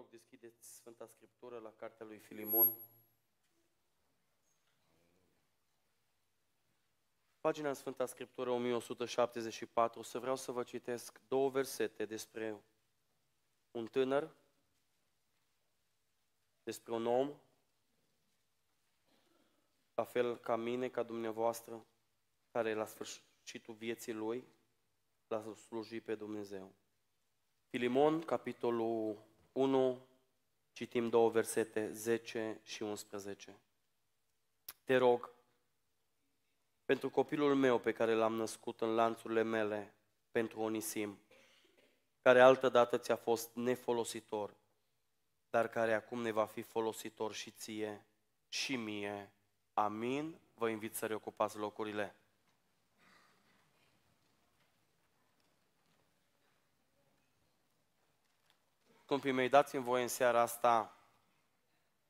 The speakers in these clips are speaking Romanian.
rog, deschideți Sfânta Scriptură la cartea lui Filimon. Pagina în Sfânta Scriptură 1174, o să vreau să vă citesc două versete despre un tânăr, despre un om, la fel ca mine, ca dumneavoastră, care la sfârșitul vieții lui l-a slujit pe Dumnezeu. Filimon, capitolul 1, citim două versete, 10 și 11. Te rog, pentru copilul meu pe care l-am născut în lanțurile mele, pentru Onisim, care altădată ți-a fost nefolositor, dar care acum ne va fi folositor și ție și mie. Amin. Vă invit să reocupați locurile. Scumpii mei, dați-mi voie în seara asta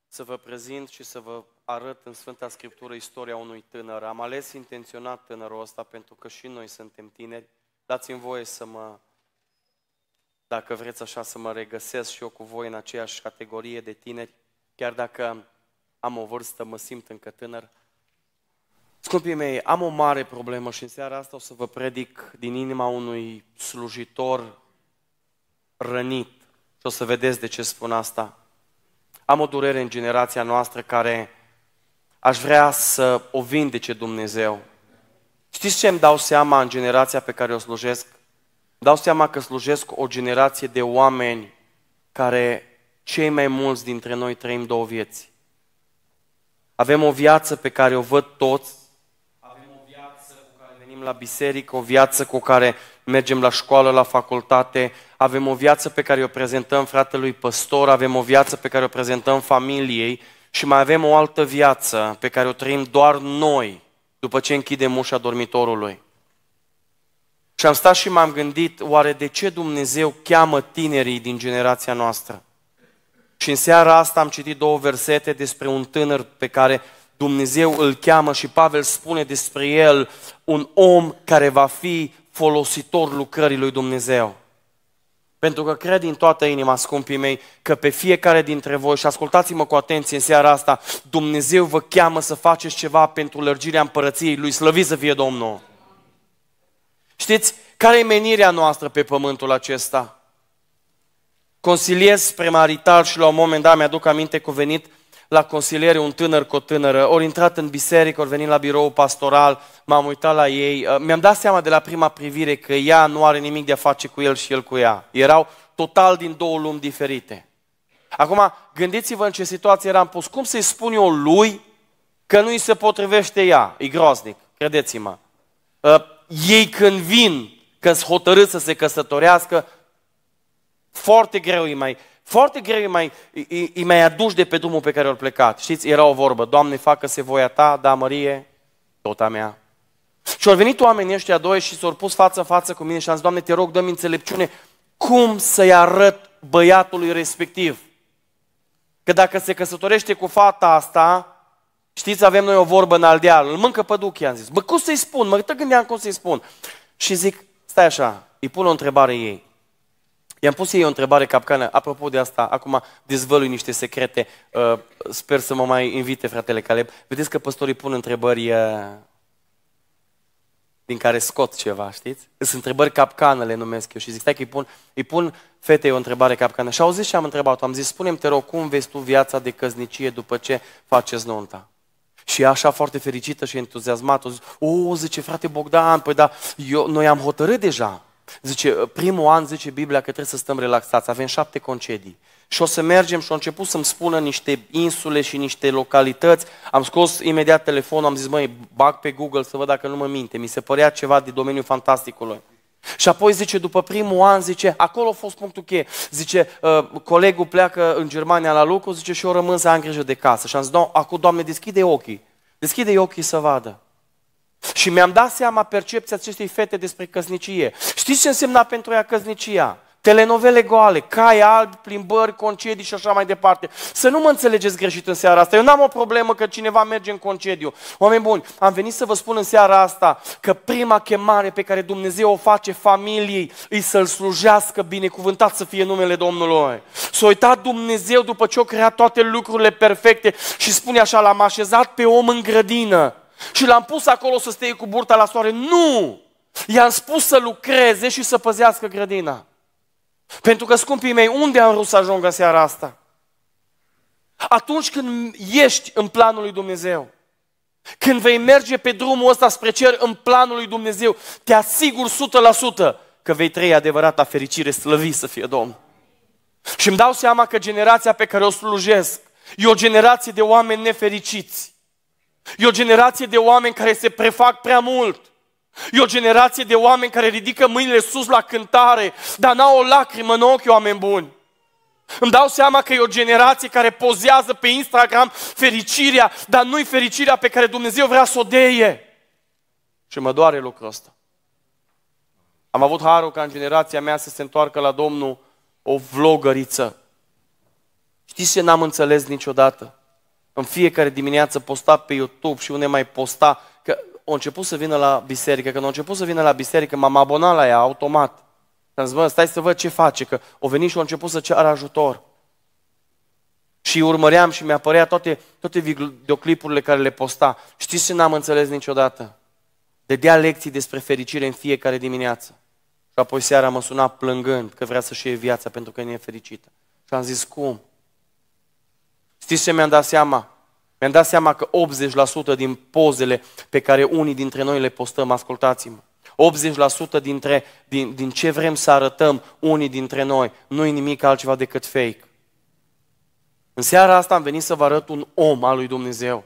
să vă prezint și să vă arăt în Sfânta Scriptură istoria unui tânăr. Am ales intenționat tânărul ăsta pentru că și noi suntem tineri. Dați-mi voie să mă, dacă vreți așa, să mă regăsesc și eu cu voi în aceeași categorie de tineri, chiar dacă am o vârstă, mă simt încă tânăr. Scumpii mei, am o mare problemă și în seara asta o să vă predic din inima unui slujitor rănit și o să vedeți de ce spun asta. Am o durere în generația noastră care aș vrea să o vindece Dumnezeu. Știți ce îmi dau seama în generația pe care o slujesc? Dau seama că slujesc o generație de oameni care cei mai mulți dintre noi trăim două vieți. Avem o viață pe care o văd toți, avem o viață cu care venim la biserică, o viață cu care mergem la școală, la facultate, avem o viață pe care o prezentăm fratelui păstor, avem o viață pe care o prezentăm familiei și mai avem o altă viață pe care o trăim doar noi după ce închidem ușa dormitorului. Și am stat și m-am gândit, oare de ce Dumnezeu cheamă tinerii din generația noastră? Și în seara asta am citit două versete despre un tânăr pe care Dumnezeu îl cheamă și Pavel spune despre el un om care va fi folositor lucrării lui Dumnezeu. Pentru că cred din toată inima, scumpii mei, că pe fiecare dintre voi, și ascultați-mă cu atenție în seara asta, Dumnezeu vă cheamă să faceți ceva pentru lărgirea împărăției Lui, slăvit să fie Domnul! Știți, care e menirea noastră pe pământul acesta? Consiliez spre marital și la un moment dat mi-aduc aminte cuvenit la consiliere un tânăr cu o tânără, ori intrat în biserică, ori venit la birou pastoral, m-am uitat la ei, uh, mi-am dat seama de la prima privire că ea nu are nimic de a face cu el și el cu ea. Erau total din două lumi diferite. Acum, gândiți-vă în ce situație eram pus. Cum să-i spun eu lui că nu îi se potrivește ea? E groaznic, credeți-mă. Uh, ei când vin, când sunt hotărâți să se căsătorească, foarte greu îi mai foarte greu îi mai, îi, îi mai aduci de pe drumul pe care l-a plecat. Știți, era o vorbă, Doamne, facă-se voia ta, da, Mărie, tot a mea. Și au venit oamenii ăștia doi și s-au pus față în față cu mine și am zis, Doamne, te rog, dă-mi înțelepciune, cum să-i arăt băiatului respectiv? Că dacă se căsătorește cu fata asta, știți, avem noi o vorbă în aldeal, îl mâncă i am zis. Bă, cum să-i spun? Mă tot gândeam cum să-i spun. Și zic, stai așa, îi pun o întrebare ei. I-am pus ei o întrebare capcană, apropo de asta, acum dezvălui niște secrete, uh, sper să mă mai invite fratele Caleb. Vedeți că păstorii pun întrebări uh, din care scot ceva, știți? Sunt întrebări capcană, le numesc eu și zic, stai că îi pun, îi pun fetei o întrebare capcană. Și auzi și am întrebat-o, am zis, spune te rog, cum vezi tu viața de căznicie după ce faceți nunta? Și așa foarte fericită și entuziasmată, o, zice, frate Bogdan, păi da, eu, noi am hotărât deja. Zice, ă, primul an, zice Biblia, că trebuie să stăm relaxați, avem șapte concedii. Și o să mergem și au început să-mi spună niște insule și niște localități. Am scos imediat telefonul, am zis, măi, bag pe Google să văd dacă nu mă minte. Mi se părea ceva de domeniul fantasticului. Și apoi zice, după primul an, zice, acolo a fost punctul cheie. Zice, uh, colegul pleacă în Germania la lucru, zice, și eu rămân să am grijă de casă. Și am zis, acum, Doamne, deschide ochii. Deschide ochii să vadă. Și mi-am dat seama percepția acestei fete despre căsnicie. Știți ce însemna pentru ea căsnicia? telenovele goale, cai alb, plimbări, concedii și așa mai departe. Să nu mă înțelegeți greșit în seara asta. Eu n-am o problemă că cineva merge în concediu. Oameni buni, am venit să vă spun în seara asta că prima chemare pe care Dumnezeu o face familiei îi să-L slujească binecuvântat să fie numele Domnului. S-a uitat Dumnezeu după ce a creat toate lucrurile perfecte și spune așa, l-am așezat pe om în grădină și l-am pus acolo să stea cu burta la soare. Nu! I-am spus să lucreze și să păzească grădina. Pentru că, scumpii mei, unde am vrut să ajung în seara asta? Atunci când ești în planul lui Dumnezeu, când vei merge pe drumul ăsta spre cer în planul lui Dumnezeu, te asigur 100% că vei trăi adevărata fericire, slăvit să fie Domn. Și îmi dau seama că generația pe care o slujesc e o generație de oameni nefericiți. E o generație de oameni care se prefac prea mult. E o generație de oameni care ridică mâinile sus la cântare, dar n-au o lacrimă în ochi, oameni buni. Îmi dau seama că e o generație care pozează pe Instagram fericirea, dar nu-i fericirea pe care Dumnezeu vrea să o deie. Și mă doare lucrul ăsta. Am avut harul ca în generația mea să se întoarcă la Domnul o vlogăriță. Știți ce n-am înțeles niciodată? în fiecare dimineață posta pe YouTube și unde mai posta, că a început să vină la biserică. Când a început să vină la biserică, m-am abonat la ea automat. Am zis, bă, stai să văd ce face, că o venit și a început să ceară ajutor. Și urmăream și mi-apărea toate, toate videoclipurile care le posta. Știți ce n-am înțeles niciodată? De dea lecții despre fericire în fiecare dimineață. Și apoi seara mă suna plângând că vrea să-și iei viața pentru că nu e fericită. Și am zis, cum? Știți ce mi-am dat seama? Mi-am dat seama că 80% din pozele pe care unii dintre noi le postăm, ascultați-mă, 80% dintre, din, din ce vrem să arătăm unii dintre noi, nu e nimic altceva decât fake. În seara asta am venit să vă arăt un om al lui Dumnezeu.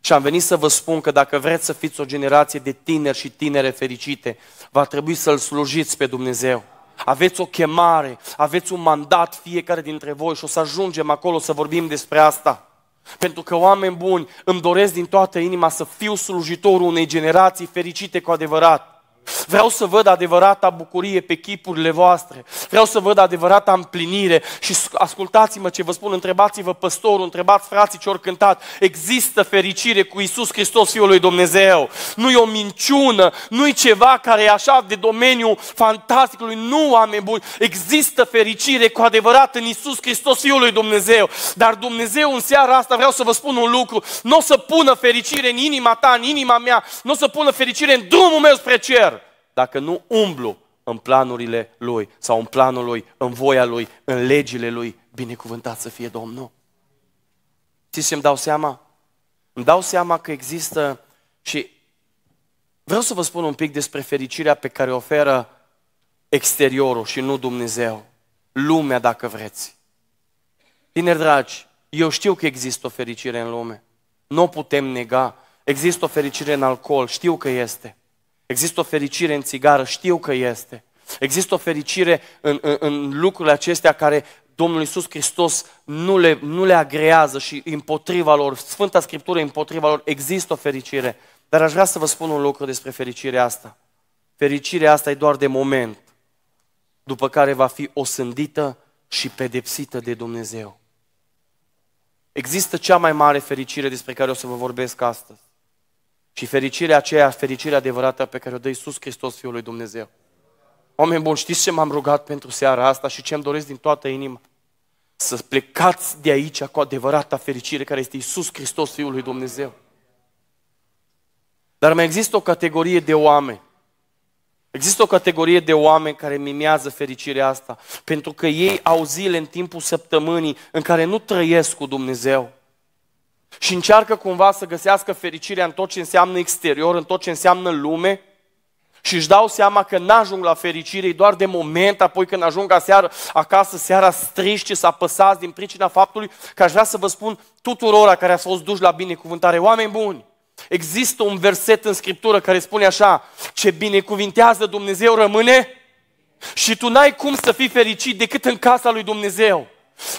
Și am venit să vă spun că dacă vreți să fiți o generație de tineri și tinere fericite, va trebui să-L slujiți pe Dumnezeu. Aveți o chemare, aveți un mandat fiecare dintre voi și o să ajungem acolo să vorbim despre asta. Pentru că oameni buni îmi doresc din toată inima să fiu slujitorul unei generații fericite cu adevărat. Vreau să văd adevărata bucurie pe chipurile voastre. Vreau să văd adevărata împlinire. Și ascultați-mă ce vă spun, întrebați-vă păstorul, întrebați frații ce ori cântat. Există fericire cu Isus Hristos, Fiul lui Dumnezeu. Nu e o minciună, nu e ceva care e așa de domeniul fantasticului. Nu, oameni buni, există fericire cu adevărat în Isus Hristos, Fiul lui Dumnezeu. Dar Dumnezeu în seara asta, vreau să vă spun un lucru, nu o să pună fericire în inima ta, în inima mea, nu o să pună fericire în drumul meu spre cer dacă nu umblu în planurile Lui sau în planul Lui, în voia Lui, în legile Lui, binecuvântat să fie Domnul. Știți ce îmi dau seama? Îmi dau seama că există și vreau să vă spun un pic despre fericirea pe care o oferă exteriorul și nu Dumnezeu. Lumea, dacă vreți. Tineri dragi, eu știu că există o fericire în lume. Nu o putem nega. Există o fericire în alcool, știu că este. Există o fericire în țigară, știu că este. Există o fericire în, în, în lucrurile acestea care Domnul Iisus Hristos nu le, nu le agrează și împotriva lor, Sfânta Scriptură împotriva lor, există o fericire. Dar aș vrea să vă spun un lucru despre fericirea asta. Fericirea asta e doar de moment, după care va fi osândită și pedepsită de Dumnezeu. Există cea mai mare fericire despre care o să vă vorbesc astăzi. Și fericirea aceea, fericirea adevărată pe care o dă Iisus Hristos, Fiul lui Dumnezeu. Oameni buni, știți ce m-am rugat pentru seara asta și ce mi doresc din toată inima? Să plecați de aici cu adevărata fericire care este Iisus Hristos, Fiul lui Dumnezeu. Dar mai există o categorie de oameni. Există o categorie de oameni care mimează fericirea asta, pentru că ei au zile în timpul săptămânii în care nu trăiesc cu Dumnezeu și încearcă cumva să găsească fericirea în tot ce înseamnă exterior, în tot ce înseamnă lume și își dau seama că n-ajung la fericire, e doar de moment, apoi când ajung aseară, acasă, seara striști să apăsați din pricina faptului că aș vrea să vă spun tuturora care ați fost duși la binecuvântare, oameni buni, Există un verset în Scriptură care spune așa, ce binecuvintează Dumnezeu rămâne și tu n-ai cum să fii fericit decât în casa lui Dumnezeu.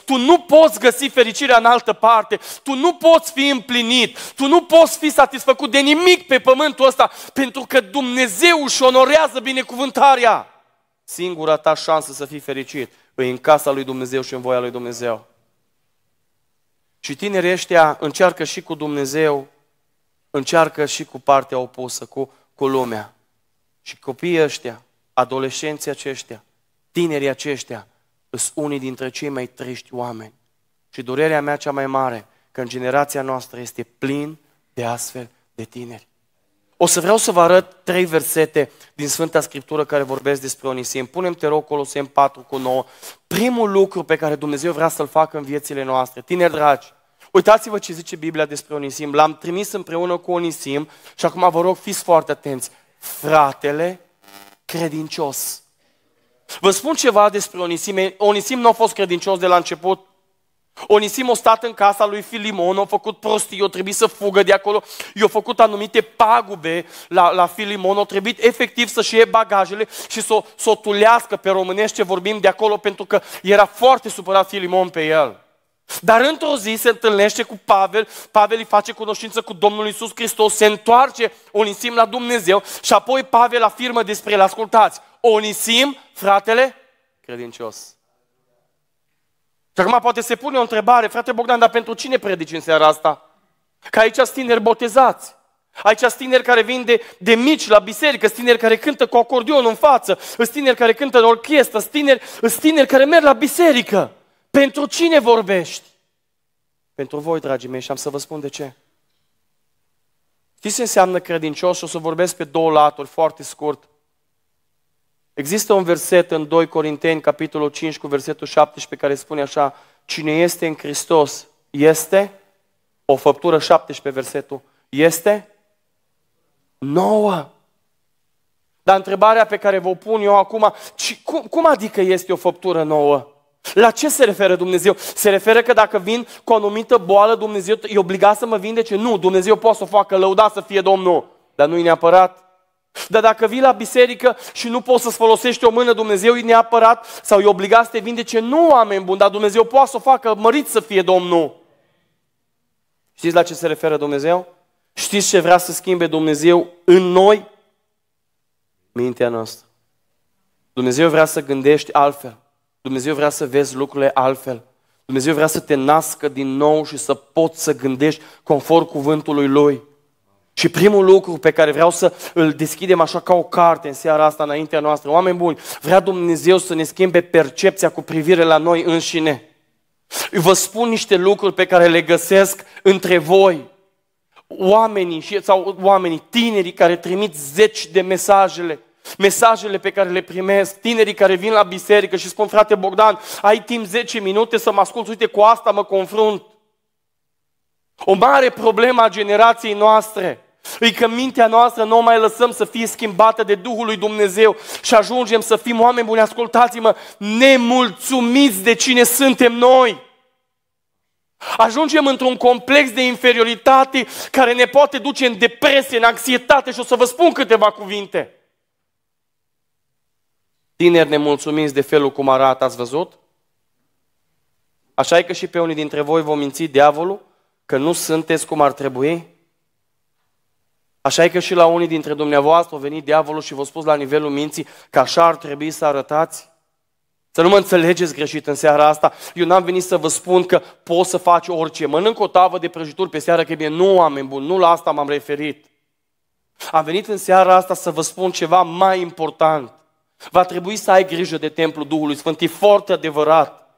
Tu nu poți găsi fericirea în altă parte. Tu nu poți fi împlinit. Tu nu poți fi satisfăcut de nimic pe pământul ăsta pentru că Dumnezeu își onorează binecuvântarea. Singura ta șansă să fii fericit e în casa lui Dumnezeu și în voia lui Dumnezeu. Și tinerii ăștia încearcă și cu Dumnezeu, încearcă și cu partea opusă, cu, cu lumea. Și copiii ăștia, adolescenții aceștia, tinerii aceștia, sunt unii dintre cei mai triști oameni. Și durerea mea cea mai mare, că în generația noastră este plin de astfel de tineri. O să vreau să vă arăt trei versete din Sfânta Scriptură care vorbesc despre Onisim. Punem, te rog, Colosem 4 cu 9. Primul lucru pe care Dumnezeu vrea să-l facă în viețile noastre. Tineri dragi, uitați-vă ce zice Biblia despre Onisim. L-am trimis împreună cu Onisim și acum vă rog, fiți foarte atenți. Fratele credincios. Vă spun ceva despre Onisim. Onisim nu a fost credincios de la început. Onisim a stat în casa lui Filimon, a făcut prostii, I-a trebuit să fugă de acolo, i-a făcut anumite pagube la, la Filimon, a trebuit efectiv să-și ie bagajele și să să o tulească pe românește, vorbim de acolo, pentru că era foarte supărat Filimon pe el. Dar într-o zi se întâlnește cu Pavel, Pavel îi face cunoștință cu Domnul Isus Hristos, se întoarce Onisim la Dumnezeu și apoi Pavel afirmă despre el, ascultați, Onisim, fratele credincios. Și acum poate se pune o întrebare, frate Bogdan, dar pentru cine predici în seara asta? Că aici sunt tineri botezați. Aici sunt tineri care vin de, de mici la biserică, sunt tineri care cântă cu acordeon în față, sunt tineri care cântă în orchestră, sunt tineri, sunt tineri care merg la biserică. Pentru cine vorbești? Pentru voi, dragii mei, și am să vă spun de ce. Știți ce înseamnă credincios? o să vorbesc pe două laturi, foarte scurt. Există un verset în 2 Corinteni, capitolul 5, cu versetul 17, care spune așa, cine este în Hristos este, o făptură 17, versetul, este nouă. Dar întrebarea pe care vă pun eu acum, ci, cum, cum adică este o făptură nouă? La ce se referă Dumnezeu? Se referă că dacă vin cu o anumită boală, Dumnezeu e obligat să mă vindece? Nu, Dumnezeu poate să o facă, lăuda să fie Domnul. Dar nu e neapărat dar dacă vii la biserică și nu poți să-ți folosești o mână, Dumnezeu e neapărat sau e obligat să te vindece. Nu, oameni buni, dar Dumnezeu poate să o facă, mărit să fie Domnul. Știți la ce se referă Dumnezeu? Știți ce vrea să schimbe Dumnezeu în noi? Mintea noastră. Dumnezeu vrea să gândești altfel. Dumnezeu vrea să vezi lucrurile altfel. Dumnezeu vrea să te nască din nou și să poți să gândești conform cuvântului Lui. Și primul lucru pe care vreau să îl deschidem așa ca o carte în seara asta înaintea noastră, oameni buni, vrea Dumnezeu să ne schimbe percepția cu privire la noi înșine. Vă spun niște lucruri pe care le găsesc între voi. Oamenii și, sau oamenii, tinerii care trimit zeci de mesajele, mesajele pe care le primesc, tinerii care vin la biserică și spun, frate Bogdan, ai timp 10 minute să mă ascult, uite, cu asta mă confrunt. O mare problemă a generației noastre e că mintea noastră nu o mai lăsăm să fie schimbată de Duhul lui Dumnezeu și ajungem să fim oameni buni, ascultați-mă, nemulțumiți de cine suntem noi. Ajungem într-un complex de inferioritate care ne poate duce în depresie, în anxietate și o să vă spun câteva cuvinte. Tineri nemulțumiți de felul cum arată, ați văzut? Așa e că și pe unii dintre voi vom minți diavolul că nu sunteți cum ar trebui? Așa e că și la unii dintre dumneavoastră a venit diavolul și v-a spus la nivelul minții că așa ar trebui să arătați? Să nu mă înțelegeți greșit în seara asta. Eu n-am venit să vă spun că poți să faci orice. Mănânc o tavă de prăjituri pe seară, că e nu, oameni buni, nu la asta m-am referit. Am venit în seara asta să vă spun ceva mai important. Va trebui să ai grijă de templul Duhului Sfânt, e foarte adevărat.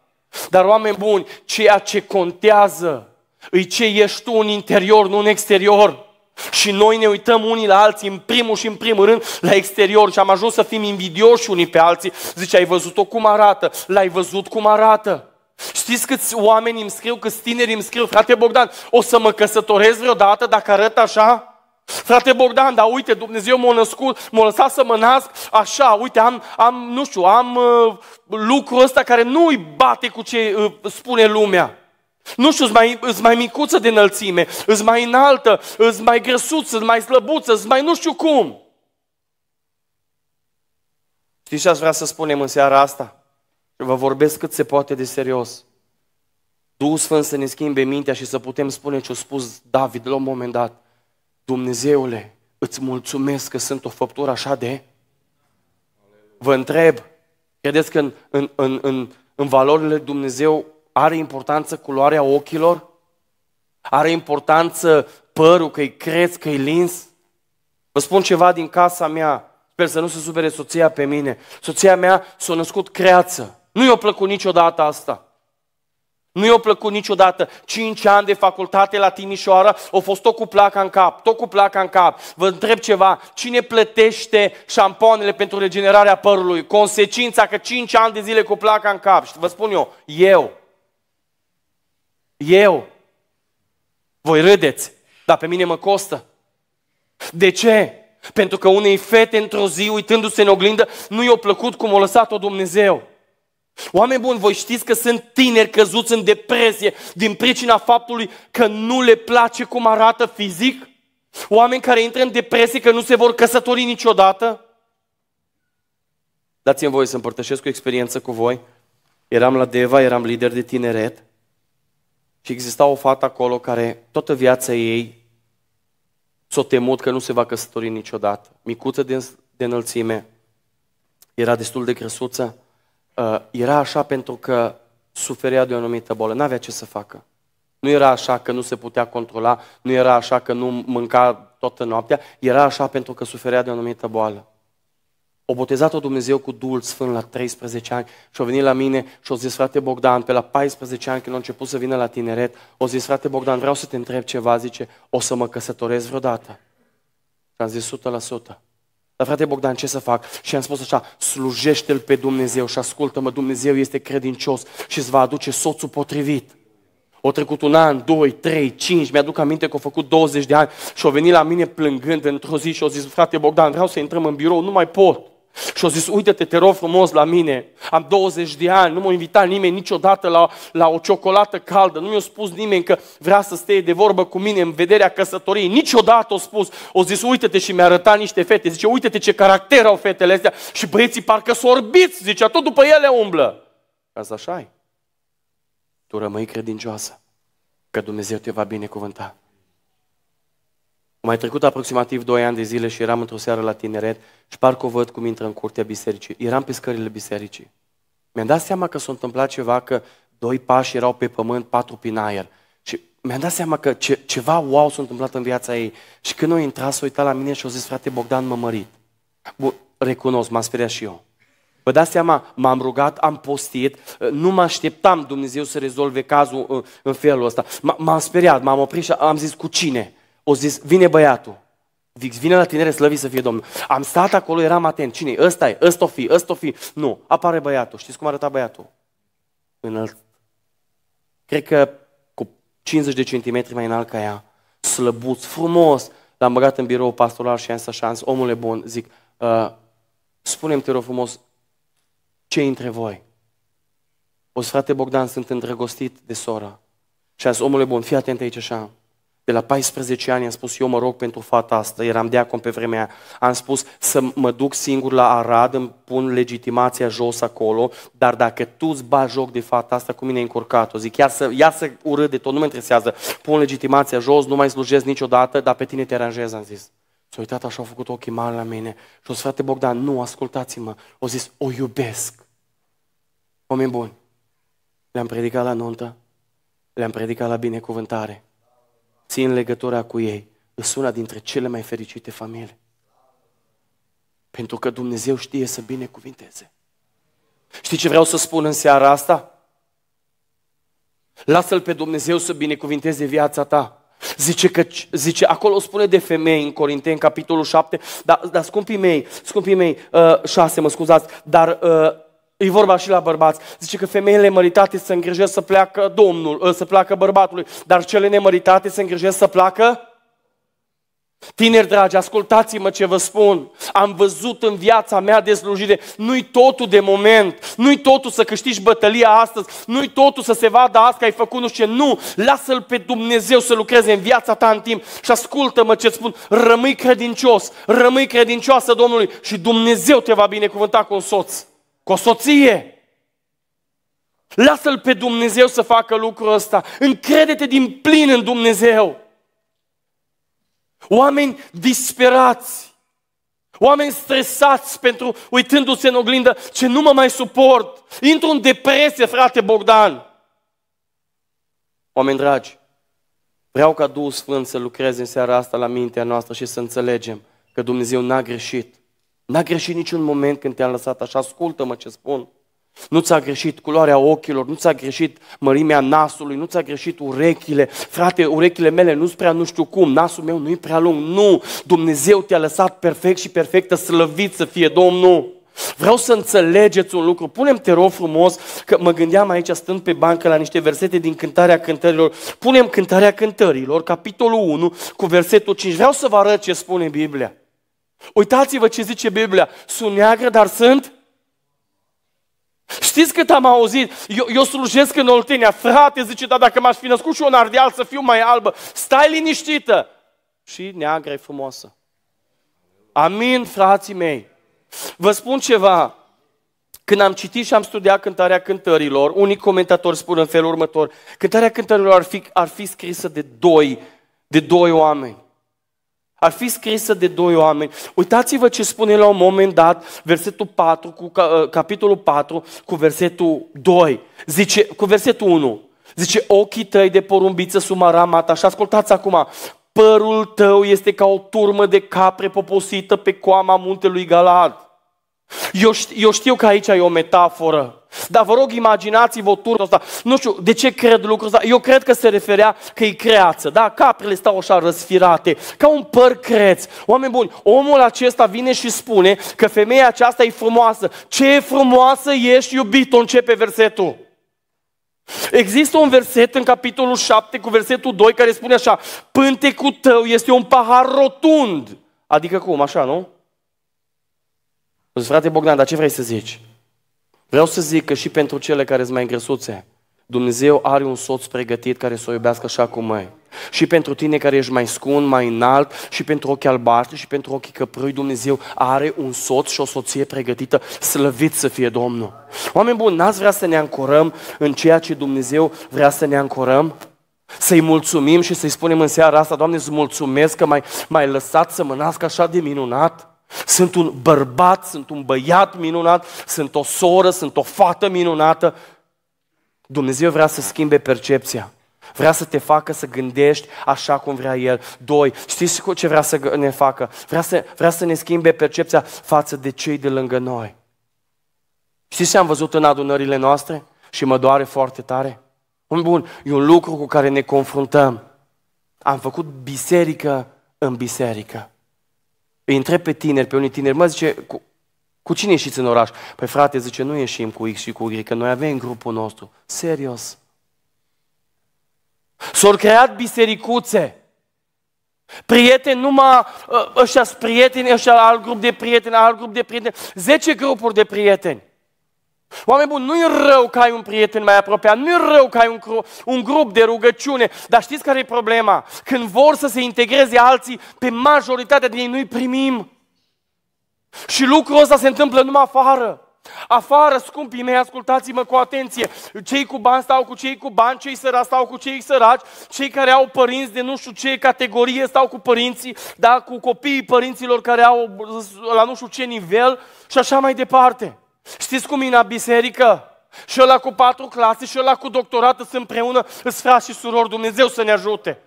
Dar oameni buni, ceea ce contează îi ce ești tu în interior, nu în exterior. Și noi ne uităm unii la alții, în primul și în primul rând, la exterior și am ajuns să fim invidioși unii pe alții. Zice, ai văzut-o cum arată? L-ai văzut cum arată? Știți câți oameni îmi scriu, câți tineri îmi scriu, frate Bogdan, o să mă căsătoresc vreodată dacă arăt așa? Frate Bogdan, dar uite, Dumnezeu m-a născut, m-a lăsat să mă nasc așa, uite, am, am nu știu, am uh, lucrul ăsta care nu-i bate cu ce uh, spune lumea. Nu știu, îți mai, îți mai micuță de înălțime, îți mai înaltă, îți mai grăsuță, îți mai slăbuță, îți mai nu știu cum. Știți ce aș vrea să spunem în seara asta? Vă vorbesc cât se poate de serios. Duhul Sfânt să ne schimbe mintea și să putem spune ce a spus David la un moment dat. Dumnezeule, îți mulțumesc că sunt o făptură așa de... Vă întreb, credeți că în, în, în, în, în valorile Dumnezeu are importanță culoarea ochilor? Are importanță părul, că-i creț, că-i lins? Vă spun ceva din casa mea, sper să nu se supere soția pe mine. Soția mea s-a născut creață. Nu i-a plăcut niciodată asta. Nu i-a plăcut niciodată. Cinci ani de facultate la Timișoara au fost tot cu placa în cap, tot cu placa în cap. Vă întreb ceva, cine plătește șampoanele pentru regenerarea părului? Consecința că cinci ani de zile cu placa în cap. Și vă spun eu, eu. Eu. Voi râdeți, dar pe mine mă costă. De ce? Pentru că unei fete într-o zi, uitându-se în oglindă, nu i-a plăcut cum o lăsat-o Dumnezeu. Oameni buni, voi știți că sunt tineri căzuți în depresie din pricina faptului că nu le place cum arată fizic? Oameni care intră în depresie că nu se vor căsători niciodată? Dați-mi voie să împărtășesc o experiență cu voi. Eram la Deva, eram lider de tineret și exista o fată acolo care toată viața ei s-o temut că nu se va căsători niciodată. Micuță de, de înălțime, era destul de grăsuță, uh, era așa pentru că suferea de o anumită bolă, n-avea ce să facă. Nu era așa că nu se putea controla, nu era așa că nu mânca toată noaptea, era așa pentru că suferea de o anumită boală. O botezat-o Dumnezeu cu Duhul Sfânt la 13 ani și a venit la mine și a zis, frate Bogdan, pe la 14 ani când a început să vină la tineret, o zis, frate Bogdan, vreau să te întreb ceva, zice, o să mă căsătoresc vreodată. Și am zis, 100%. Dar frate Bogdan, ce să fac? Și am spus așa, slujește-L pe Dumnezeu și ascultă-mă, Dumnezeu este credincios și îți va aduce soțul potrivit. O trecut un an, doi, trei, cinci, mi-aduc aminte că au făcut 20 de ani și a venit la mine plângând într-o zi și au zis, frate Bogdan, vreau să intrăm în birou, nu mai pot. Și au zis, uite-te, te rog frumos la mine, am 20 de ani, nu m-a invitat nimeni niciodată la, la o ciocolată caldă, nu mi-a spus nimeni că vrea să stea de vorbă cu mine în vederea căsătoriei, niciodată o spus. O zis, uite-te și mi-a arătat niște fete, zice, uite-te ce caracter au fetele astea și băieții parcă orbit, zicea, tot după ele umblă. Asta așa -i. Tu rămâi credincioasă, că Dumnezeu te va binecuvânta mai trecut aproximativ 2 ani de zile și eram într-o seară la tineret și parcă o văd cum intră în curtea bisericii. Eram pe scările bisericii. Mi-am dat seama că s-a întâmplat ceva, că doi pași erau pe pământ, patru prin aer. Și mi-am dat seama că ce, ceva wow s-a întâmplat în viața ei. Și când o intrat, s-a uitat la mine și a zis, frate Bogdan, mă mărit. Bun, recunosc, m-am speriat și eu. Vă dați seama, m-am rugat, am postit, nu mă așteptam Dumnezeu să rezolve cazul uh, în felul ăsta. M-am speriat, m-am oprit și am zis, cu cine? O zis, vine băiatul. Vine la tinere slăvit să fie Domnul. Am stat acolo, eram atent. cine e? Ăsta e, ăsta o fi, ăsta o fi. Nu, apare băiatul. Știți cum arăta băiatul? Înalt, Cred că cu 50 de centimetri mai înalt ca ea. Slăbuț, frumos. L-am băgat în birou pastoral și am să șans. Omule bun, zic, uh, spune-mi, te rog frumos, ce între voi? O frate Bogdan, sunt îndrăgostit de sora. Și am zis, omule bun, fii atent aici așa de la 14 ani am spus, eu mă rog pentru fata asta, eram de acum pe vremea aia. Am spus să mă duc singur la Arad, îmi pun legitimația jos acolo, dar dacă tu îți bagi joc de fata asta, cu mine e încurcat-o. Zic, ia să, ia să urât de tot, nu mă interesează. Pun legitimația jos, nu mai slujesc niciodată, dar pe tine te aranjez, am zis. S-a uitat așa, a făcut ochii mari la mine și o zis, frate Bogdan, nu, ascultați-mă. O zis, o iubesc. Oameni buni, le-am predicat la nuntă, le-am predicat la binecuvântare, țin legătura cu ei, îs una dintre cele mai fericite familii. Pentru că Dumnezeu știe să binecuvinteze. Știi ce vreau să spun în seara asta? Lasă-L pe Dumnezeu să binecuvinteze viața ta. Zice că, zice, acolo spune de femei în Corinteni, capitolul 7, dar, dar scumpii mei, scumpii mei, uh, 6, mă scuzați, dar uh, E vorba și la bărbați. Zice că femeile măritate se îngrijesc să pleacă domnul, ă, să pleacă bărbatului, dar cele nemăritate se îngrijesc să pleacă Tineri dragi, ascultați-mă ce vă spun. Am văzut în viața mea de slujire, nu-i totul de moment, nu-i totul să câștigi bătălia astăzi, nu-i totul să se vadă asta. că ai făcut nu știu ce, nu. Lasă-L pe Dumnezeu să lucreze în viața ta în timp și ascultă-mă ce spun. Rămâi credincios, rămâi credincioasă Domnului și Dumnezeu te va binecuvânta cu un soț cu o soție. Lasă-L pe Dumnezeu să facă lucrul ăsta. Încrede-te din plin în Dumnezeu. Oameni disperați. Oameni stresați pentru, uitându-se în oglindă, ce nu mă mai suport. Intru în depresie, frate Bogdan. Oameni dragi, vreau ca Duhul Sfânt să lucreze în seara asta la mintea noastră și să înțelegem că Dumnezeu n-a greșit. N-a greșit niciun moment când te-am lăsat așa, ascultă-mă ce spun. Nu ți-a greșit culoarea ochilor, nu ți-a greșit mărimea nasului, nu ți-a greșit urechile. Frate, urechile mele nu sunt prea nu știu cum, nasul meu nu e prea lung. Nu, Dumnezeu te-a lăsat perfect și perfectă, slăvit să fie Domnul. Vreau să înțelegeți un lucru. Punem, te rog frumos, că mă gândeam aici stând pe bancă la niște versete din Cântarea Cântărilor. Punem Cântarea Cântărilor, capitolul 1, cu versetul 5. Vreau să vă arăt ce spune Biblia. Uitați-vă ce zice Biblia. Sunt neagră, dar sunt Știți cât am auzit? Eu, eu slujesc în Oltenia. Frate, zice, da, dacă m-aș fi născut și un Ardeal să fiu mai albă, stai liniștită. Și neagră e frumoasă. Amin, frații mei. Vă spun ceva. Când am citit și am studiat cântarea cântărilor, unii comentatori spun în felul următor, cântarea cântărilor ar fi, ar fi scrisă de doi, de doi oameni. Ar fi scrisă de doi oameni. Uitați-vă ce spune la un moment dat versetul 4 cu uh, capitolul 4 cu versetul 2. Zice, cu versetul 1. Zice, ochii tăi de porumbiță sumaramata. Și ascultați acum. Părul tău este ca o turmă de capre poposită pe coama muntelui Galat.” Eu știu, eu știu că aici e o metaforă, dar vă rog, imaginați-vă turnul ăsta. Nu știu de ce cred lucrul ăsta. Eu cred că se referea că e creață, da? Caprele stau așa răsfirate, ca un păr creț. Oameni buni, omul acesta vine și spune că femeia aceasta e frumoasă. Ce frumoasă ești, iubito, începe versetul. Există un verset în capitolul 7 cu versetul 2 care spune așa Pântecul tău este un pahar rotund. Adică cum, așa, nu? O zice, frate Bogdan, dar ce vrei să zici? Vreau să zic că și pentru cele care sunt mai îngresuțe, Dumnezeu are un soț pregătit care să o iubească așa cum e. Și pentru tine care ești mai scund, mai înalt, și pentru ochii albaștri, și pentru ochii căprui, Dumnezeu are un soț și o soție pregătită, slăvit să fie Domnul. Oameni buni, n-ați vrea să ne ancorăm în ceea ce Dumnezeu vrea să ne ancorăm? Să-i mulțumim și să-i spunem în seara asta, Doamne, îți mulțumesc că m-ai, m-ai lăsat să mă nasc așa de minunat. Sunt un bărbat, sunt un băiat minunat, sunt o soră, sunt o fată minunată. Dumnezeu vrea să schimbe percepția. Vrea să te facă să gândești așa cum vrea El. Doi, știți ce vrea să ne facă? Vrea să, vrea să ne schimbe percepția față de cei de lângă noi. Știți ce am văzut în adunările noastre? Și mă doare foarte tare. Un bun, e un lucru cu care ne confruntăm. Am făcut biserică în biserică îi întreb pe tineri, pe unii tineri, mă zice, cu, cu cine ieșiți în oraș? Păi frate, zice, nu ieșim cu X și cu Y, că noi avem grupul nostru. Serios. S-au creat bisericuțe. Prieteni, numai ă, ăștia prieteni, ăștia alt grup de prieteni, alt grup de prieteni, zece grupuri de prieteni. Oameni buni, nu-i rău că ai un prieten mai apropiat, nu-i rău că ai un, cru- un grup de rugăciune, dar știți care e problema? Când vor să se integreze alții, pe majoritatea din ei nu-i primim. Și lucrul ăsta se întâmplă numai afară. Afară, scumpii mei, ascultați-mă cu atenție. Cei cu bani stau cu cei cu bani, cei săraci stau cu cei săraci, cei care au părinți de nu știu ce categorie stau cu părinții, da, cu copiii părinților care au la nu știu ce nivel și așa mai departe. Știți cum e la biserică? Și ăla cu patru clase și ăla cu doctorat sunt împreună, îți frați și surori, Dumnezeu să ne ajute.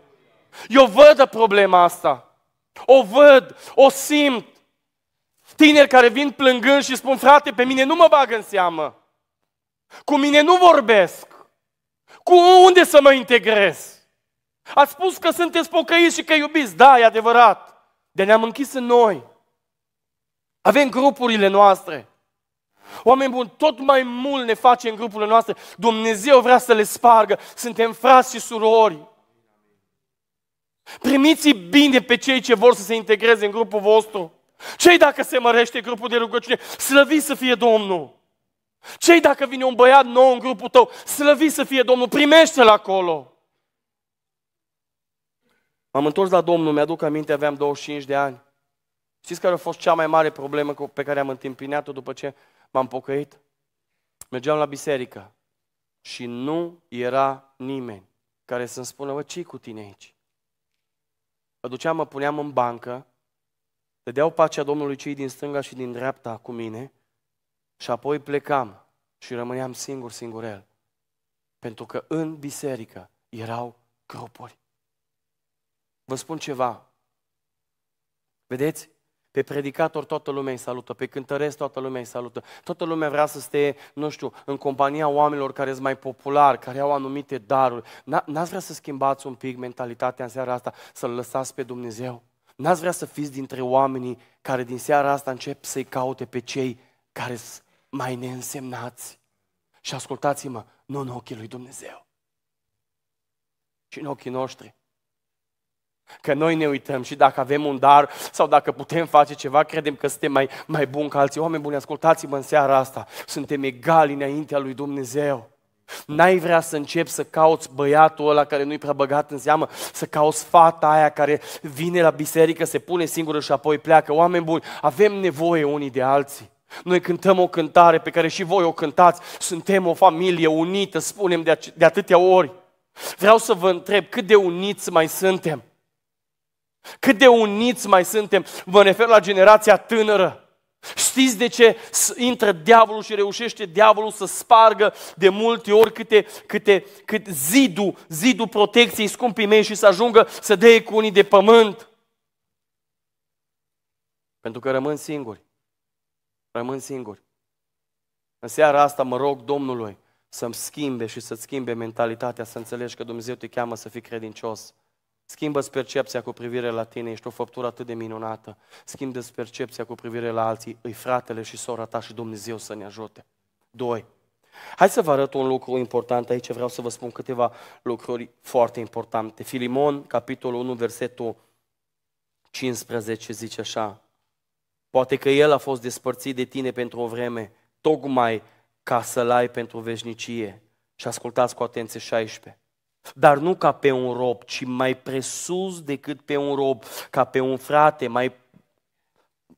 Eu văd problema asta. O văd, o simt. Tineri care vin plângând și spun, frate, pe mine nu mă bag în seamă. Cu mine nu vorbesc. Cu unde să mă integrez? Ați spus că sunteți pocăiți și că iubiți. Da, e adevărat. De ne-am închis în noi. Avem grupurile noastre. Oameni buni, tot mai mult ne face în grupurile noastre. Dumnezeu vrea să le spargă. Suntem frați și surori. Primiți bine pe cei ce vor să se integreze în grupul vostru. Cei dacă se mărește grupul de rugăciune, slăvi să fie Domnul. Cei dacă vine un băiat nou în grupul tău, slăvi să fie Domnul, primește-l acolo. M-am întors la Domnul, mi-aduc aminte, aveam 25 de ani. Știți care a fost cea mai mare problemă pe care am întâmpinat-o după ce m-am pocăit, mergeam la biserică și nu era nimeni care să-mi spună, bă, ce cu tine aici? Mă duceam, mă puneam în bancă, dădeau pacea Domnului cei din stânga și din dreapta cu mine și apoi plecam și rămâneam singur, singurel. Pentru că în biserică erau gropuri. Vă spun ceva. Vedeți? Pe predicator toată lumea îi salută, pe cântăresc toată lumea îi salută. Toată lumea vrea să stea, nu știu, în compania oamenilor care sunt mai populari, care au anumite daruri. N-ați vrea să schimbați un pic mentalitatea în seara asta, să-L lăsați pe Dumnezeu? N-ați vrea să fiți dintre oamenii care din seara asta încep să-i caute pe cei care sunt mai neînsemnați? Și ascultați-mă, nu în ochii lui Dumnezeu, ci în ochii noștri. Că noi ne uităm și dacă avem un dar sau dacă putem face ceva, credem că suntem mai, mai buni ca alții. Oameni buni, ascultați-mă în seara asta. Suntem egali înaintea lui Dumnezeu. N-ai vrea să începi să cauți băiatul ăla care nu-i prea băgat în seamă, să cauți fata aia care vine la biserică, se pune singură și apoi pleacă. Oameni buni, avem nevoie unii de alții. Noi cântăm o cântare pe care și voi o cântați. Suntem o familie unită, spunem de, de atâtea ori. Vreau să vă întreb cât de uniți mai suntem. Cât de uniți mai suntem, vă refer la generația tânără. Știți de ce intră diavolul și reușește diavolul să spargă de multe ori câte, câte, cât zidul, zidul protecției scumpii mei și să ajungă să dea cu unii de pământ? Pentru că rămân singuri. Rămân singuri. În seara asta mă rog Domnului să-mi schimbe și să-ți schimbe mentalitatea, să înțelegi că Dumnezeu te cheamă să fii credincios. Schimbă-ți percepția cu privire la tine, ești o făptură atât de minunată. Schimbă-ți percepția cu privire la alții, îi fratele și sora ta și Dumnezeu să ne ajute. Doi. Hai să vă arăt un lucru important aici, vreau să vă spun câteva lucruri foarte importante. Filimon, capitolul 1, versetul 15, zice așa. Poate că el a fost despărțit de tine pentru o vreme, tocmai ca să-l ai pentru veșnicie. Și ascultați cu atenție 16 dar nu ca pe un rob, ci mai presus decât pe un rob, ca pe un frate mai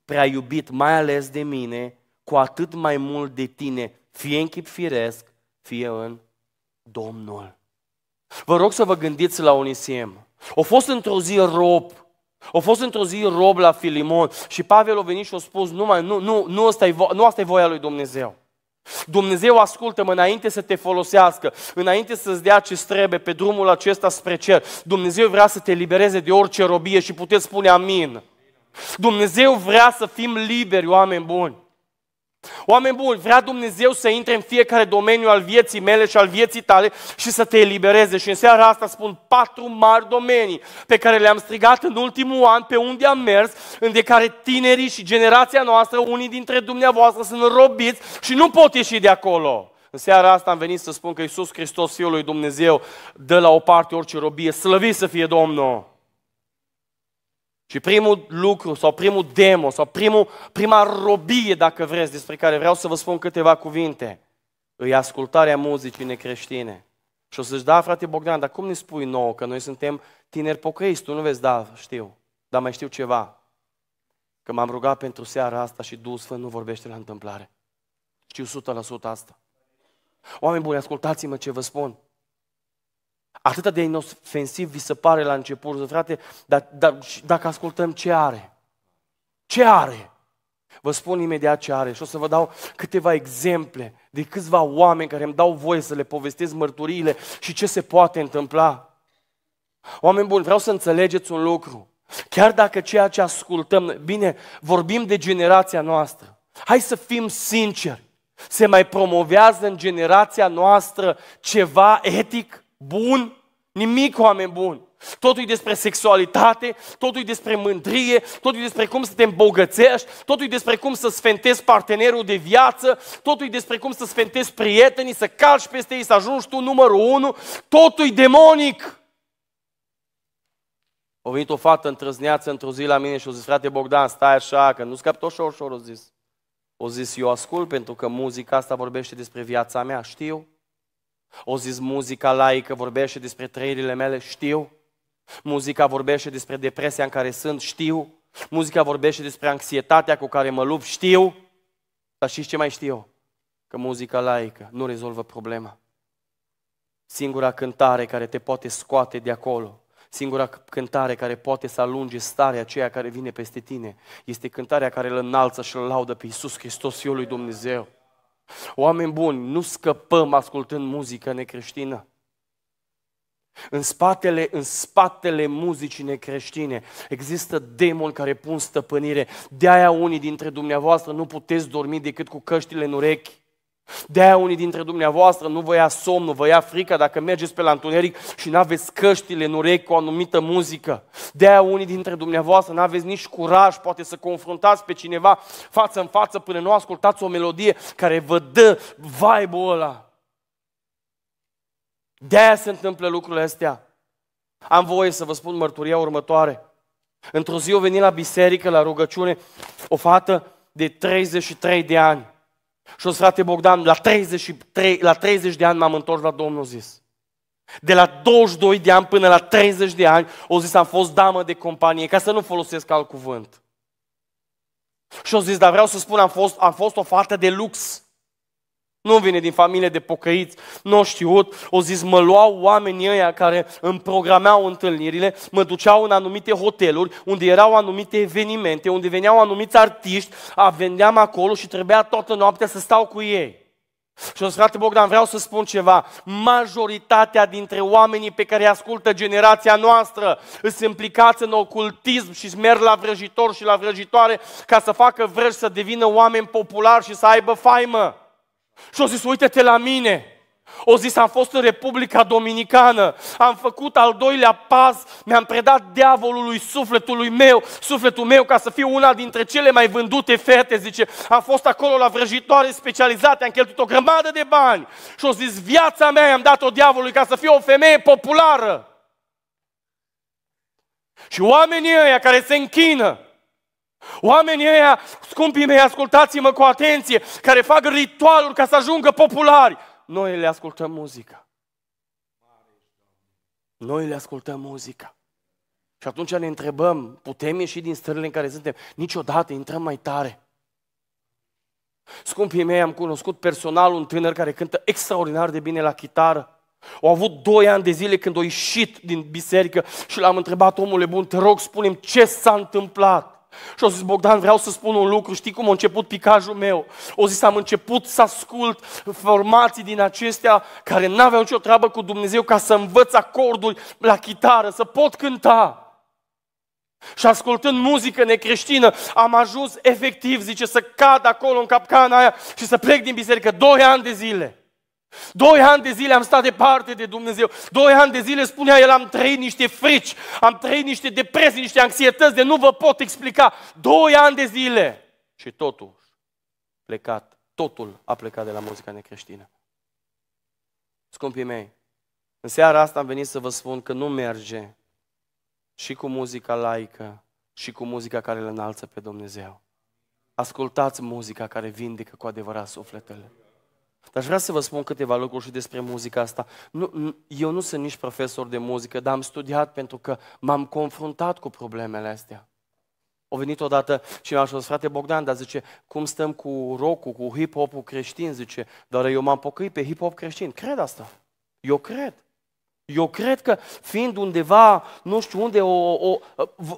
prea iubit, mai ales de mine, cu atât mai mult de tine, fie în chip firesc, fie în Domnul. Vă rog să vă gândiți la Onisiem. O fost într-o zi rob, o fost într-o zi rob la Filimon și Pavel a venit și a spus, nu, nu, nu, nu, asta e, nu asta e voia lui Dumnezeu. Dumnezeu ascultă-mă înainte să te folosească, înainte să-ți dea ce trebuie pe drumul acesta spre cer. Dumnezeu vrea să te libereze de orice robie și puteți spune amin. Dumnezeu vrea să fim liberi, oameni buni. Oameni buni, vrea Dumnezeu să intre în fiecare domeniu al vieții mele și al vieții tale și să te elibereze. Și în seara asta spun patru mari domenii pe care le-am strigat în ultimul an, pe unde am mers, în de care tinerii și generația noastră, unii dintre dumneavoastră, sunt robiți și nu pot ieși de acolo. În seara asta am venit să spun că Iisus Hristos, Fiul lui Dumnezeu, dă la o parte orice robie. Slăvit să fie Domnul! Și primul lucru sau primul demo sau primul, prima robie, dacă vreți, despre care vreau să vă spun câteva cuvinte, e ascultarea muzicii necreștine. Și o să și da, frate Bogdan, dar cum ne spui nouă că noi suntem tineri pocăiți? Tu nu vezi, da, știu, dar mai știu ceva. Că m-am rugat pentru seara asta și Duhul Sfânt nu vorbește la întâmplare. Știu 100% asta. Oameni buni, ascultați-mă ce vă spun. Atât de inofensiv vi se pare la început, frate, dar, dar dacă ascultăm ce are, ce are? Vă spun imediat ce are și o să vă dau câteva exemple de câțiva oameni care îmi dau voie să le povestesc mărturiile și ce se poate întâmpla. Oameni buni, vreau să înțelegeți un lucru. Chiar dacă ceea ce ascultăm, bine, vorbim de generația noastră. Hai să fim sinceri. Se mai promovează în generația noastră ceva etic? bun, nimic oameni bun. Totul e despre sexualitate, totul e despre mândrie, totul e despre cum să te îmbogățești, totul e despre cum să sfentezi partenerul de viață, totul e despre cum să sfentezi prietenii, să calci peste ei, să ajungi tu numărul unu, totul e demonic. A venit o fată întrăzneață într-o zi la mine și a zis, frate Bogdan, stai așa, că nu scap tot ușor, ușor, a zis. O zis, eu ascult pentru că muzica asta vorbește despre viața mea, știu. O zis muzica laică vorbește despre trăirile mele, știu. Muzica vorbește despre depresia în care sunt, știu. Muzica vorbește despre anxietatea cu care mă lupt, știu. Dar știți ce mai știu? Că muzica laică nu rezolvă problema. Singura cântare care te poate scoate de acolo, singura cântare care poate să alunge starea aceea care vine peste tine, este cântarea care îl înalță și îl laudă pe Iisus Hristos, Fiul lui Dumnezeu. Oameni buni, nu scăpăm ascultând muzică necreștină. În spatele, în spatele muzicii necreștine există demoni care pun stăpânire. De-aia unii dintre dumneavoastră nu puteți dormi decât cu căștile în urechi. De-aia unii dintre dumneavoastră nu vă ia nu vă ia frica dacă mergeți pe la întuneric și nu aveți căștile în urechi cu o anumită muzică. De-aia unii dintre dumneavoastră nu aveți nici curaj, poate să confruntați pe cineva față în față până nu ascultați o melodie care vă dă vibe-ul ăla. De-aia se întâmplă lucrurile astea. Am voie să vă spun mărturia următoare. Într-o zi o venit la biserică, la rugăciune, o fată de 33 de ani. Și o frate Bogdan, la 33, la 30 de ani m-am întors la Domnul zis. De la 22 de ani până la 30 de ani, o zis, am fost damă de companie, ca să nu folosesc alt cuvânt. Și o zis, dar vreau să spun, am fost, am fost o fată de lux. Nu vine din familie de pocăiți, nu știut. O zis, mă luau oamenii ăia care îmi programeau întâlnirile, mă duceau în anumite hoteluri, unde erau anumite evenimente, unde veneau anumiți artiști, a, vendeam acolo și trebuia toată noaptea să stau cu ei. Și zis, frate Bogdan, vreau să spun ceva. Majoritatea dintre oamenii pe care îi ascultă generația noastră sunt implicați în ocultism și merg la vrăjitor și la vrăjitoare ca să facă vrăj să devină oameni populari și să aibă faimă. Și o zis, uite-te la mine. O zis, am fost în Republica Dominicană, am făcut al doilea pas, mi-am predat diavolului sufletului meu, sufletul meu ca să fiu una dintre cele mai vândute fete, zice. Am fost acolo la vrăjitoare specializate, am cheltuit o grămadă de bani și o zis, viața mea i-am dat-o diavolului ca să fiu o femeie populară. Și oamenii ăia care se închină, Oamenii ăia, scumpii mei, ascultați-mă cu atenție, care fac ritualuri ca să ajungă populari. Noi le ascultăm muzica. Noi le ascultăm muzica. Și atunci ne întrebăm, putem ieși din stările în care suntem? Niciodată, intrăm mai tare. Scumpii mei, am cunoscut personal un tânăr care cântă extraordinar de bine la chitară. Au avut doi ani de zile când au ieșit din biserică și l-am întrebat, omule bun, te rog, spune ce s-a întâmplat. Și o zis, Bogdan, vreau să spun un lucru, știi cum a început picajul meu? O zis, am început să ascult formații din acestea care n-aveau nicio treabă cu Dumnezeu ca să învăț acorduri la chitară, să pot cânta. Și ascultând muzică necreștină, am ajuns efectiv, zice, să cad acolo în capcana aia și să plec din biserică doi ani de zile. Doi ani de zile am stat departe de Dumnezeu. Doi ani de zile spunea el, am trăit niște frici, am trăit niște depresii, niște anxietăți de nu vă pot explica. Doi ani de zile. Și totul plecat, totul a plecat de la muzica necreștină. Scumpii mei, în seara asta am venit să vă spun că nu merge și cu muzica laică și cu muzica care îl înalță pe Dumnezeu. Ascultați muzica care vindecă cu adevărat sufletele. Dar aș vrea să vă spun câteva lucruri și despre muzica asta. Nu, nu, eu nu sunt nici profesor de muzică, dar am studiat pentru că m-am confruntat cu problemele astea. O venit odată și mi a spus, frate Bogdan, dar zice, cum stăm cu rock cu hip-hop-ul creștin, zice, dar eu m-am pocăit pe hip-hop creștin. Cred asta. Eu cred. Eu cred că fiind undeva, nu știu unde, o, o,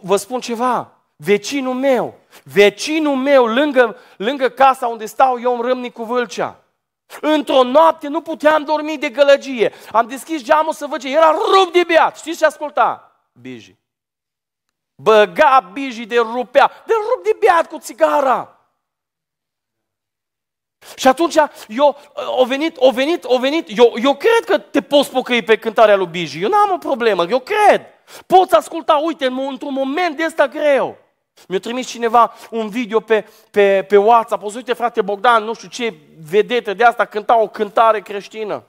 vă spun ceva, vecinul meu, vecinul meu, lângă, lângă casa unde stau eu în Râmnicu Vâlcea, Într-o noapte nu puteam dormi de gălăgie. Am deschis geamul să văd ce era Rup de beat. Știți ce asculta? Biji. Băga biji de rupea. De rup de beat cu țigara. Și atunci eu, o venit, o venit, o venit, eu, eu cred că te poți pocăi pe cântarea lui Biji. Eu n-am o problemă, eu cred. Poți asculta, uite, într-un moment de ăsta greu. Mi-a trimis cineva un video pe, pe, pe WhatsApp, o să uite frate Bogdan, nu știu ce vedete de asta, cânta o cântare creștină.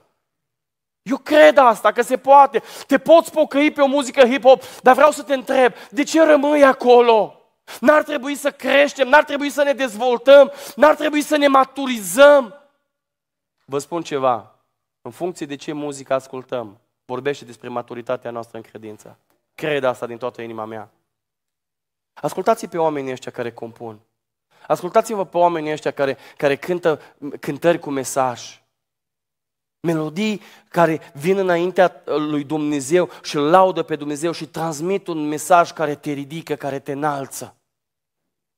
Eu cred asta, că se poate. Te poți pocăi pe o muzică hip-hop, dar vreau să te întreb, de ce rămâi acolo? N-ar trebui să creștem, n-ar trebui să ne dezvoltăm, n-ar trebui să ne maturizăm. Vă spun ceva, în funcție de ce muzică ascultăm, vorbește despre maturitatea noastră în credință. Cred asta din toată inima mea. Ascultați-i pe oamenii ăștia care compun. Ascultați-vă pe oamenii ăștia care, care cântă cântări cu mesaj. Melodii care vin înaintea lui Dumnezeu și laudă pe Dumnezeu și transmit un mesaj care te ridică, care te înalță.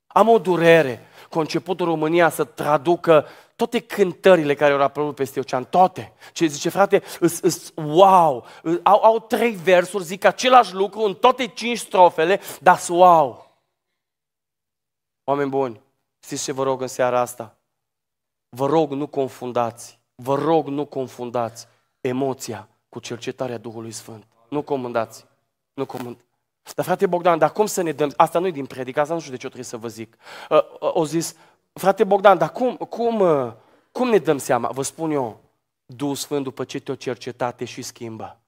Am o durere cu începutul România să traducă toate cântările care au apărut peste ocean, toate. Ce zice, frate, îs, îs, wow, au, au trei versuri, zic același lucru în toate cinci strofele, dar wow. Oameni buni, știți ce vă rog în seara asta? Vă rog nu confundați, vă rog nu confundați emoția cu cercetarea Duhului Sfânt. Nu comandați, nu comandați. Dar frate Bogdan, dar cum să ne dăm? Asta nu e din predică, asta nu știu de ce o trebuie să vă zic. Uh, uh, o zis, frate Bogdan, dar cum, cum, uh, cum ne dăm seama? Vă spun eu, Duhul Sfânt după ce te-o cercetate și schimbă.